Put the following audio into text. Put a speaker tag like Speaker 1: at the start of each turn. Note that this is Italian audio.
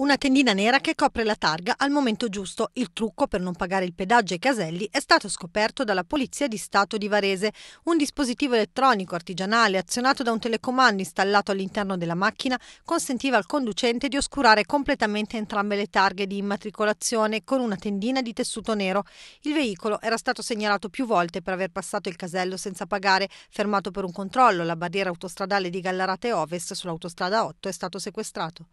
Speaker 1: Una tendina nera che copre la targa al momento giusto. Il trucco per non pagare il pedaggio ai caselli è stato scoperto dalla Polizia di Stato di Varese. Un dispositivo elettronico artigianale azionato da un telecomando installato all'interno della macchina consentiva al conducente di oscurare completamente entrambe le targhe di immatricolazione con una tendina di tessuto nero. Il veicolo era stato segnalato più volte per aver passato il casello senza pagare, fermato per un controllo. La barriera autostradale di Gallarate Ovest sull'autostrada 8 è stato sequestrato.